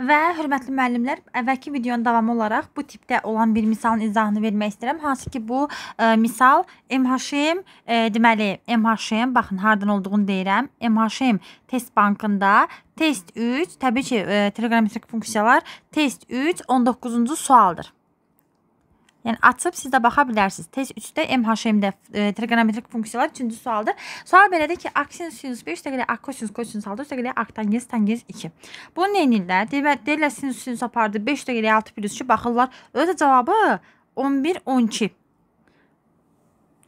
Və hörmətli müəllimlər, əvvəlki videonun davamı olaraq bu tipdə olan bir misalın izahını vermək istəyirəm. Hansı ki, bu ə, e, misal MHM, ə, e, deməli MHM, baxın, hardan olduğunu deyirəm. MHM test bankında test 3, təbii ki, e, triqonometrik funksiyalar test 3 19-cu sualdır. Yəni açıb siz də baxa bilərsiniz. Test 3-də MHM-də e, trigonometrik funksiyalar 3-cü sualdır. Sual belədir ki, aksin sinus 5 üstəgələ ak kosinus kosinus 6 üstəgələ ak tangens tangens 2. Bunu nə edirlər? Deyirlər sinus sinus apardı 5 üstəgələ 6 plus 2 baxırlar. Öz cavabı 11 12.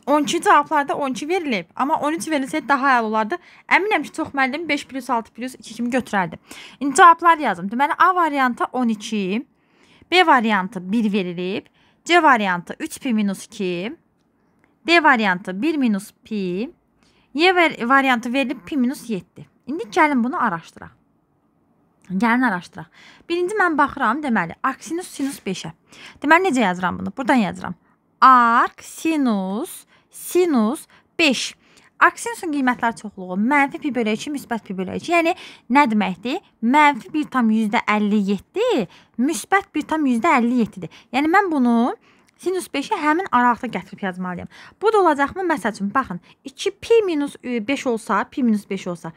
12 cavablarda 12 verilib. Amma 13 verilsəydi daha əla olardı. Əminəm ki, çox müəllim 5 plus 6 plus 2 kimi götürərdi. İndi cavablar yazım. Deməli A variantı 12, B variantı 1 verilib. C variantı 3 pi minus 2. D variantı 1 minus pi. Y variantı verilip pi minus 7. İndi gəlin bunu araşdıraq. Gəlin araşdıraq. Birinci mən baxıram, deməli, arc sinus sinus 5-ə. Deməli necə yazıram bunu? Burdan yazıram. Arc sinus sinus 5. Aksin üçün qiymətlər çoxluğu mənfi pi bölü 2 müsbət pi bölü 2. Yəni nə deməkdir? Mənfi 1,57 müsbət 1,57-dir. Yəni mən bunu sinus 5-i həmin aralıqda gətirib yazmalıyam. Bu da olacaqmı? Məsəl üçün baxın, 2 pi minus 5 e, olsa, pi minus 5 olsa,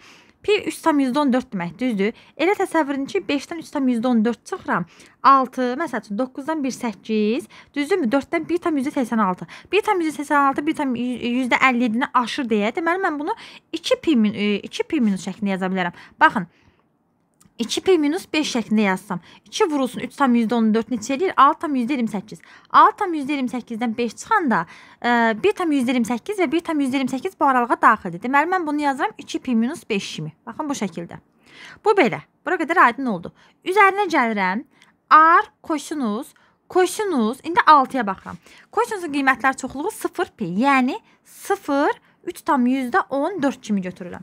Pi 3,14 deməkdir, düzdür? Elə təsəvvür edin ki, 5-dən 3,14 çıxıram. 6, məsəl üçün 9-dan 1 8, düzdürmü? 4-dən 1,86. 1,86 1,57-ni aşır deyə, deməli mən bunu 2 pi 2 e, pi minus şəklində yaza bilərəm. Baxın, 1,86 2p minus 5 şəklində yazsam. 2 vurulsun 3 tam %14 neçə eləyir? 6 tam %28. 6 tam %28-dən 5 çıxanda 1 tam %28 və 1 tam %28 bu aralığa daxildir. Deməli mən bunu yazıram 2p minus 5 kimi. Baxın bu şəkildə. Bu belə. Bura qədər aydın oldu. Üzərinə gəlirəm. R kosinus kosinus indi 6-ya baxıram. Kosinusun qiymətlər çoxluğu 0p, yəni 0 3,14 kimi götürürəm.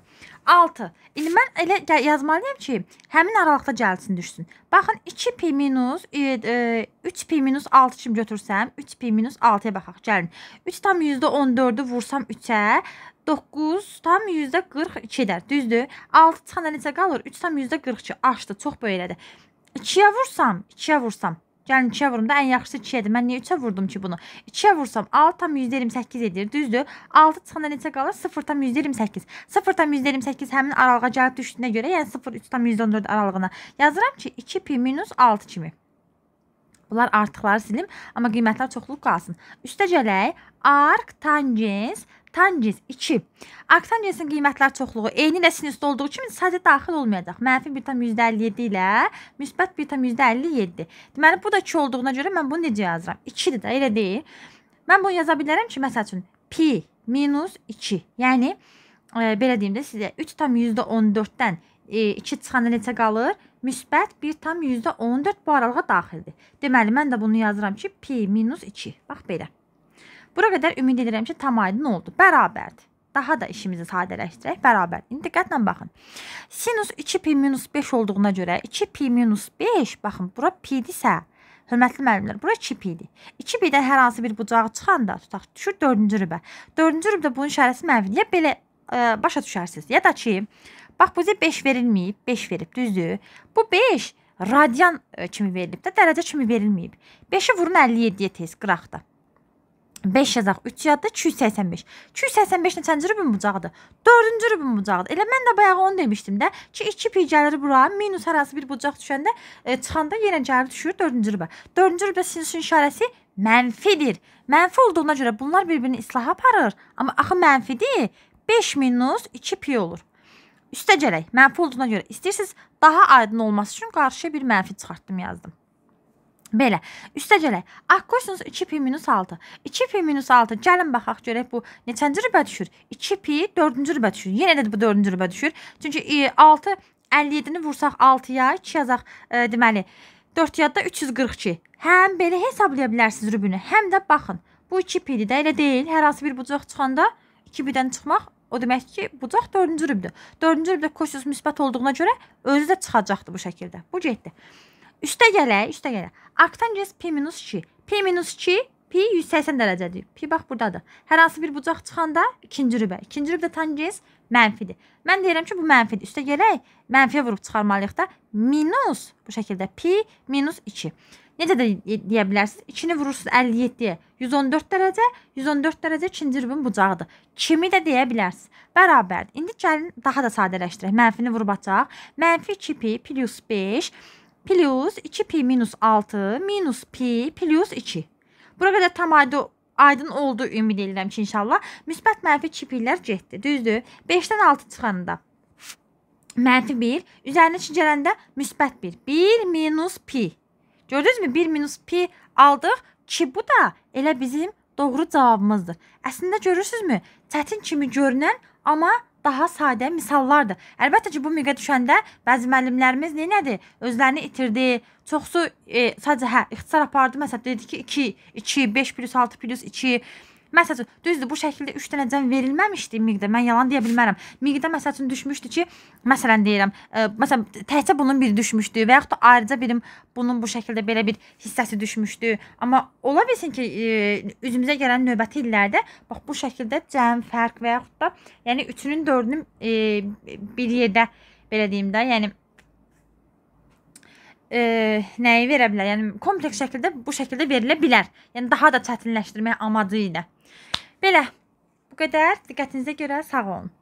6. İndi mən elə yazmalıyam ki, həmin aralıqda gəlsin düşsün. Baxın 2p minus 3p e, e, minus 6 kimi götürsəm, 3p minus 6-ya baxaq, gəlin. 3,14-ü vursam 3-ə, 9 tam %42 edər, düzdür? 6 çıxanda necə qalır? 3 tam %42 aşdı, çox böyüklədir. 2-yə vursam, 2-yə vursam Gəlin 2-yə yəni vurum da ən yaxşısı 2-yədir. Mən niyə 3-ə vurdum ki bunu? 2-yə vursam 6 tam %28 edir, düzdür? 6 çıxanda neçə qalır? 0 tam %28. 0 tam %28 həmin aralığa gəlib düşdüyünə görə, yəni 0-3 tam %14 aralığına yazıram ki, 2pi minus 6 kimi. Bunlar artıqları silim, amma qiymətlər çoxluq qalsın. Üstə gələk, arc, tangens, tangens, Aktan cins 2. Aktan cinsin qiymətlər çoxluğu eyni ilə sinüsdə olduğu kimi sadə daxil olmayacaq. Mənfi 1,57 ilə müsbət 1,57. Deməli bu da 2 olduğuna görə mən bunu necə yazıram? 2-dir də, elə deyil. Mən bunu yaza bilərəm ki, məsəl üçün pi minus 2. Yəni e, belə deyim də sizə 3,14-dən e, 2 çıxanda neçə qalır? Müsbət 1,14 bu aralığa daxildir. Deməli mən də bunu yazıram ki, pi minus 2. Bax belə. Bura qədər ümid edirəm ki, tam aydın oldu. Bərabərdir. Daha da işimizi sadələşdirək. Bərabər. İndi diqqətlə baxın. Sinus 2pi minus 5 olduğuna görə 2pi minus 5, baxın, bura pi-dirsə, hörmətli müəllimlər, bura 2pi-dir. 2pi-dən hər hansı bir bucağı çıxanda tutaq, düşür 4-cü rübə. 4-cü rübdə bunun işarəsi mənfiliyə belə ə, e, başa düşərsiniz. Ya da ki, bax bizə 5 verilməyib, 5 verib, düzdür? Bu 5 radian e, kimi verilib də, dərəcə kimi verilməyib. 5-i vurun 57-yə tez qıraqda. 5 yazaq. 3 yadda 285. 285 neçənci rübun bucağıdır? 4-cü rübun bucağıdır. Elə mən də bayaq onu demişdim də ki 2 pi gəlir bura, minus arası bir bucaq düşəndə e, çıxanda yenə gəlib düşür 4-cü rübə. 4-cü rübdə sinusun işarəsi mənfidir. Mənfi olduğuna görə bunlar bir-birini islaha aparır. Amma axı mənfidir. 5 minus 2 pi olur. Üstə gələk. Mənfi olduğuna görə istəyirsiniz daha aydın olması üçün qarşıya bir mənfi çıxartdım yazdım. Belə. Üstəgələ A qoysunuz 2pi -6. 2pi -6. Gəlin baxaq görək bu neçənci rübə düşür? 2pi 4-cü rübə düşür. Yenə də bu 4-cü rübə düşür. Çünki e, 6 57-ni vursaq 6-ya, 2 yazaq, e, deməli 4 yadda 342. Həm belə hesablaya bilərsiniz rübünü, həm də baxın. Bu 2pi-dir də, elə deyil. Hər hansı bir bucaq çıxanda 2pi-dən çıxmaq O demək ki, bucaq 4-cü rübdür. 4-cü rübdə kosinus müsbət olduğuna görə özü də çıxacaqdı bu şəkildə. Bu getdi. Üstə gələ, üstə gələ. Arktangens P-2. P-2 pi 180 dərəcədir. Pi bax burdadır. Hər hansı bir bucaq çıxanda ikinci rübə. İkinci rübdə tangens mənfidir. Mən deyirəm ki, bu mənfidir. Üstə gələk, mənfiyə vurub çıxarmalıyıq da minus bu şəkildə pi minus 2. Necə də deyə bilərsiniz? 2-ni vurursunuz 57-yə. 114 dərəcə, 114 dərəcə ikinci rübün bucağıdır. Kimi də deyə bilərsiniz. Bərabərdir. İndi gəlin daha da sadələşdirək. Mənfini vurub ataq. Mənfi 2 pi plus 5 plus 2pi minus 6 minus pi plus 2. Bura qədər tam aydın aydın oldu ümid edirəm ki, inşallah. Müsbət mənfi çipiklər getdi, düzdür? 5-dən 6 çıxanda mənfi 1, üzərinə çincələndə müsbət 1. 1 minus pi. Gördünüzmü? 1 minus pi aldıq ki, bu da elə bizim Doğru cavabımızdır. Əslində görürsünüzmü? Çətin kimi görünən, amma daha sadə misallardır. Əlbəttə ki, bu miqə düşəndə bəzi müəllimlərimiz nədir? Özlərini itirdi. Çoxsu e, sadəcə hə, ixtisar apardı. Məsələn, dedi ki, 2 2 5 + 6 + 2 Məsəl üçün düzdür, bu şəkildə 3 dənə cəm verilməmişdi miqdə. Mən yalan deyə bilmərəm. Miqdə məsəl üçün düşmüşdü ki, məsələn deyirəm, ə, e, məsələn təkcə bunun biri düşmüşdü və yaxud da ayrıca birim bunun bu şəkildə belə bir hissəsi düşmüşdü. Amma ola bilsin ki, ə, e, üzümüzə gələn növbəti illərdə bax bu şəkildə cəm, fərq və yaxud da yəni 3-ünün 4-ünün e, bir yerdə belə deyim də, yəni e, nəyi verə bilər? Yəni kompleks şəkildə bu şəkildə verilə bilər. Yəni daha da çətinləşdirmək amacı ilə. Belə bu qədər. Diqqətinizə görə sağ olun.